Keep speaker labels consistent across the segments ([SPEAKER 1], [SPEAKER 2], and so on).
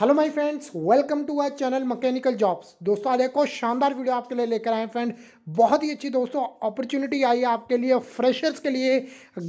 [SPEAKER 1] Hello my friends welcome to our channel mechanical jobs दोस्तों आज एक और शानदार वीडियो आपके लिए लेकर आए फ्रेंड बहुत ही अच्छी दोस्तों अपॉर्चुनिटी आई है आपके लिए फ्रेशर्स के लिए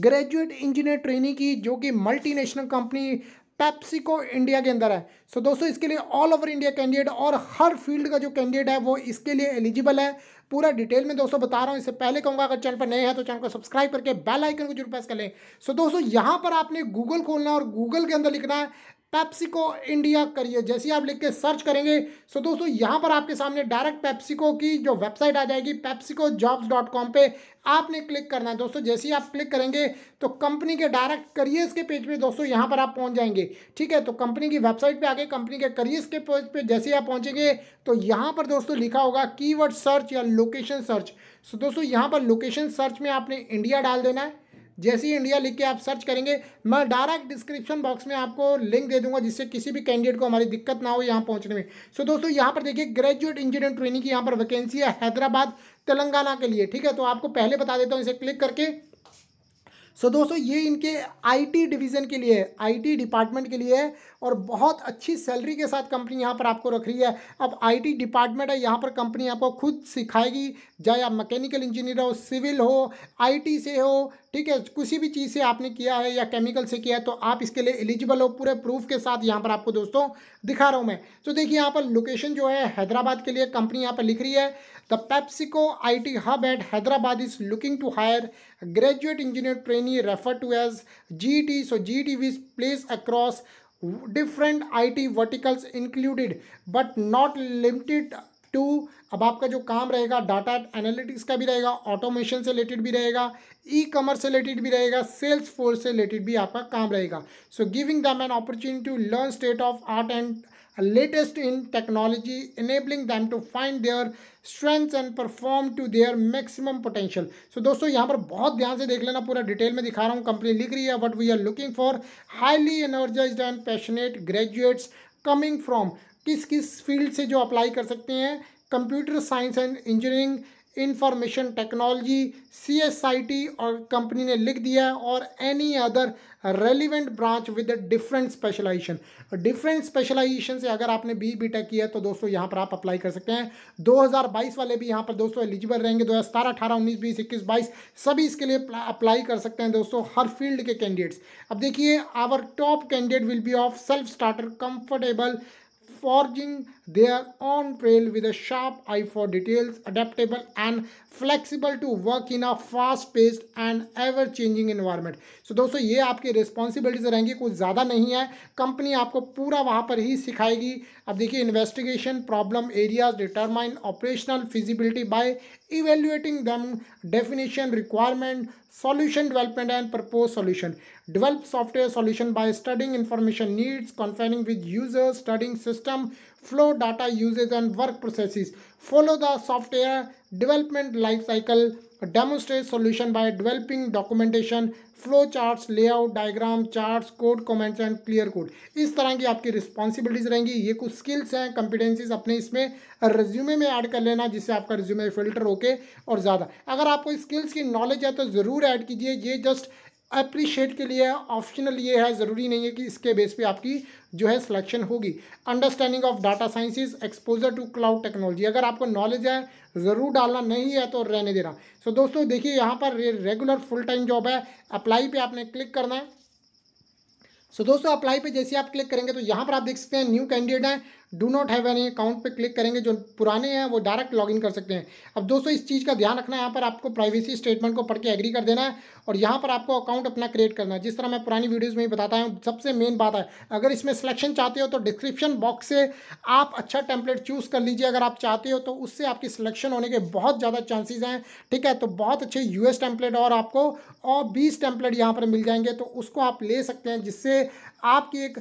[SPEAKER 1] ग्रेजुएट इंजीनियर ट्रेनिंग की जो कि मल्टीनेशनल कंपनी पेप्सिको इंडिया के अंदर है सो so, दोस्तों इसके लिए ऑल ओवर इंडिया कैंडिडेट और हर फील्ड का जो कैंडिडेट है वो इसके लिए एलिजिबल है पूरा डिटेल में दोस्तों बता रहा हूँ इससे पहले कहूँगा अगर चैनल पर नए हैं तो चैनल को सब्सक्राइब करके बेल आइकन को जरूर प्रेस कर लें सो so, दोस्तों यहाँ पर आपने गूगल खोलना है और गूगल के अंदर लिखना है पैप्सिको इंडिया करिए जैसे आप लिख के सर्च करेंगे सो दोस्तों यहाँ पर आपके सामने डायरेक्ट पैप्सिको की जो वेबसाइट आ जाएगी पैप्सिको जॉब्स डॉट कॉम पर आपने क्लिक करना है दोस्तों जैसे ही आप क्लिक करेंगे तो कंपनी के डायरेक्ट करियर्स के पेज पे दोस्तों यहाँ पर आप पहुँच जाएंगे ठीक है तो कंपनी की वेबसाइट पे आके कंपनी के करियर्स के पेज पे जैसे ही आप पहुँचेंगे तो यहाँ पर दोस्तों लिखा होगा कीवर्ड सर्च या लोकेशन सर्च सो दोस्तों यहाँ पर लोकेशन सर्च में आपने इंडिया डाल देना है जैसे ही इंडिया लिख के आप सर्च करेंगे मैं डायरेक्ट डिस्क्रिप्शन बॉक्स में आपको लिंक दे दूंगा जिससे किसी भी कैंडिडेट को हमारी दिक्कत ना हो यहाँ पहुँचने में सो so, दोस्तों यहाँ पर देखिए ग्रेजुएट इंजीनियर ट्रेनिंग की यहाँ पर वैकेंसी है हैदराबाद तेलंगाना के लिए ठीक है तो आपको पहले बता देता हूँ इसे क्लिक करके सो so, दोस्तों ये इनके आईटी डिवीज़न के लिए आईटी डिपार्टमेंट के लिए है और बहुत अच्छी सैलरी के साथ कंपनी यहाँ पर आपको रख रही है अब आईटी डिपार्टमेंट है यहाँ पर कंपनी आपको खुद सिखाएगी चाहे आप मैकेनिकल इंजीनियर हो सिविल हो आईटी से हो ठीक है किसी भी चीज़ से आपने किया है या केमिकल से किया है तो आप इसके लिए एलिजिबल हो पूरे प्रूफ के साथ यहाँ पर आपको दोस्तों दिखा रहा हूँ मैं तो देखिए यहाँ पर लोकेशन जो है हैदराबाद के लिए कंपनी यहाँ पर लिख रही है the I T hub at Hyderabad is looking to hire graduate engineer train many refer to as GT. So GT is placed across different IT verticals included but not limited to अब आपका जो काम रहेगा डाटा एनालिटिक्स का भी रहेगा automation से related भी रहेगा ई कॉमर्स से रिलेटेड भी रहेगा सेल्स फोर्स से रिलेटेड भी आपका काम रहेगा so giving them an opportunity to learn state of art and latest in technology enabling them to find their strength and perform to their maximum potential so दोस्तों यहाँ पर बहुत ध्यान से देख लेना पूरा डिटेल में दिखा रहा हूँ कंपनी लिख रही है but we are looking for highly energize and passionate graduates coming from किस किस फील्ड से जो अप्लाई कर सकते हैं computer science and engineering information technology C S I T और कंपनी ने लिख दिया और any other relevant branch with different specialization different specialization से अगर आपने बी बी टेक किया है तो दोस्तों यहाँ पर आप अप्लाई कर सकते हैं 2022 वाले भी यहाँ पर दोस्तों एलिजिबल रहेंगे दो हज़ार सतारह अठारह उन्नीस बीस इक्कीस बाईस सभी इसके लिए अप्लाई कर सकते हैं दोस्तों हर फील्ड के कैंडिडेट्स अब देखिए our top candidate will be of self starter comfortable forging They are on trail with a sharp eye for details, adaptable and flexible to work in a fast paced and ever changing environment. So dosto ye आपकी responsibilities रहेंगी kuch zyada nahi hai company aapko pura wahan par hi sikhayegi ab dekhiye investigation problem areas determine operational feasibility by evaluating them definition requirement solution development and proposed solution develop software solution by studying information needs conferring with users studying system flow data usage and work processes. Follow the software development life cycle Demonstrate solution by developing documentation, flow charts layout diagram charts code comments and clear code इस तरह की आपकी responsibilities रहेंगी ये कुछ skills हैं competencies अपने इसमें रिज्यूमे में ऐड कर लेना जिससे आपका रिज्यूमे फिल्टर होके और ज़्यादा अगर आपको स्किल्स की नॉलेज है तो ज़रूर ऐड कीजिए ये जस्ट अप्रिशिएट के लिए ऑप्शनल ये है ज़रूरी नहीं है कि इसके बेस पे आपकी जो है सिलेक्शन होगी understanding of data sciences exposure to cloud technology अगर आपको नॉलेज है ज़रूर डालना नहीं है तो रहने देना सो so, दोस्तों देखिए यहाँ पर रेगुलर फुल टाइम जॉब है अप्लाई पर आपने क्लिक करना है सो so, दोस्तों अप्लाई पे जैसे आप क्लिक करेंगे तो यहाँ पर आप देख सकते हैं न्यू कैंडिडेट हैं do not have any account पे क्लिक करेंगे जो पुराने हैं वो डायरेक्ट लॉगिन कर सकते हैं अब दोस्तों इस चीज़ का ध्यान रखना है यहाँ पर आपको प्राइवेसी स्टेटमेंट को पढ़ के एग्री कर देना है और यहाँ पर आपको अकाउंट अपना क्रिएट करना है जिस तरह मैं पुरानी वीडियोज़ में ही बताता हूँ सबसे मेन बात है अगर इसमें सिलेक्शन चाहते हो तो डिस्क्रिप्शन बॉक्स से आप अच्छा टेम्पलेट चूज़ कर लीजिए अगर आप चाहते हो तो उससे आपकी सिलेक्शन होने के बहुत ज़्यादा चांसेज हैं ठीक है तो बहुत अच्छे यू एस टेम्पलेट और आपको और बीस टेम्पलेट यहाँ पर मिल जाएंगे तो उसको आप ले सकते हैं जिससे आपकी एक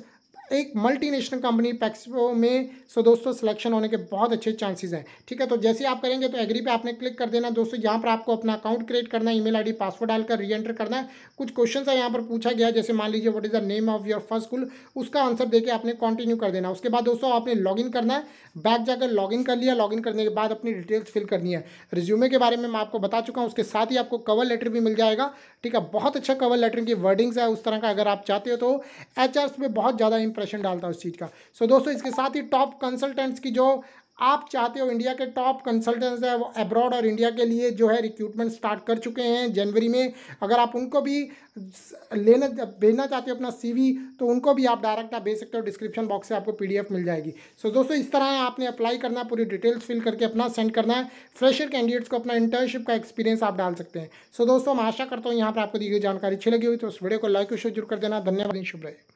[SPEAKER 1] एक मल्टीनेशनल कंपनी पैक्सपो में सो दोस्तों सिलेक्शन होने के बहुत अच्छे चांसेस हैं ठीक है तो जैसे आप करेंगे तो एग्री पे आपने क्लिक कर देना दोस्तों यहाँ पर आपको अपना अकाउंट क्रिएट करना है ईमेल आईडी पासवर्ड डालकर री एंटर करना है कुछ क्वेश्चन है यहाँ पर पूछा गया जैसे मान लीजिए what is the name of your first school उसका आंसर देकर आपने कंटिन्यू कर देना उसके बाद दोस्तों आपने इन करना है बैक जाकर इन कर लिया इन करने के बाद अपनी डिटेल्स फिल करनी है रिज्यूमे के बारे में मैं आपको बता चुका हूँ उसके साथ ही आपको कवर लेटर भी मिल जाएगा ठीक है बहुत अच्छा कवर लेटर की वर्डिंग्स है उस तरह का अगर आप चाहते हो तो एच में बहुत ज़्यादा इंप्रेशन डालता है उस चीज़ का सो so, दोस्तों इसके साथ ही टॉप कंसल्टेंट्स की जो आप चाहते हो इंडिया के टॉप कंसल्टेंट्स हैं वो अब्रॉड और इंडिया के लिए जो है रिक्रूटमेंट स्टार्ट कर चुके हैं जनवरी में अगर आप उनको भी लेना भेजना चाहते हो अपना सीवी तो उनको भी आप डायरेक्ट आप भेज सकते हो डिस्क्रिप्शन बॉक्स से आपको पीडीएफ मिल जाएगी सो so, दोस्तों इस तरह आपने अप्लाई करना है पूरी डिटेल्स फिल करके अपना सेंड करना है फ्रेशर कैंडिडेट्स को अपना इंटर्नशिप का एक्सपीरियंस आप डाल सकते हैं सो so, दोस्तों मैं आशा करता हूँ यहाँ पर आपको दी गई जानकारी अच्छी लगी हुई तो उस वीडियो को लाइक और शेयर जरूर कर देना धन्यवाद शुभ रहे